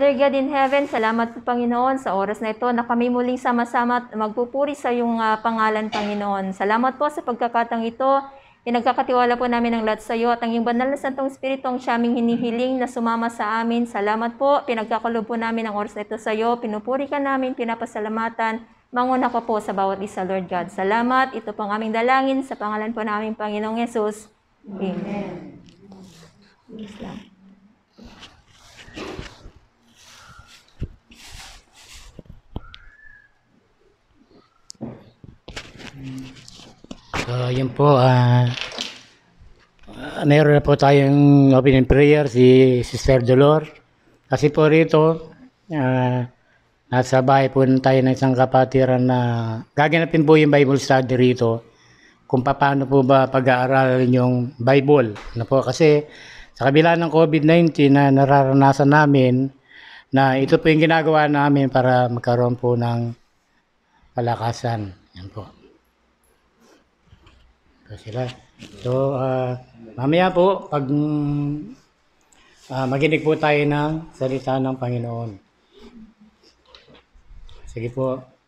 Father God in heaven, salamat po Panginoon sa oras na ito na kami muling sama-sama at magpupuri sa iyong uh, pangalan Panginoon. Salamat po sa pagkakatang ito. Pinagkakatiwala po namin ang lahat sa iyo at ang iyong banal na Santong Espiritu ang siyaming hinihiling na sumama sa amin. Salamat po. Pinagkakulob po namin ang oras na ito sa iyo. Pinupuri ka namin, pinapasalamatan. Manguna ka po sa bawat isa, Lord God. Salamat. Ito pang aming dalangin sa pangalan po namin, Panginoong Yesus. Amen. Amen. So, yun po. Uh, uh, meron na po tayong opening prayer si Sister Dolor. Kasi po rito, uh, nasa bahay po tayo ng isang kapatiran na gaganapin po yung Bible study rito kung paano po ba pag-aaralan yung Bible. Ano po? Kasi sa kabila ng COVID-19 na nararanasan namin, na ito po yung ginagawa namin para magkaroon po ng palakasan. Yan po. Ah, sila. So, uh, mamaya po, pag uh, maginig po tayo ng salita ng Panginoon. Sige po.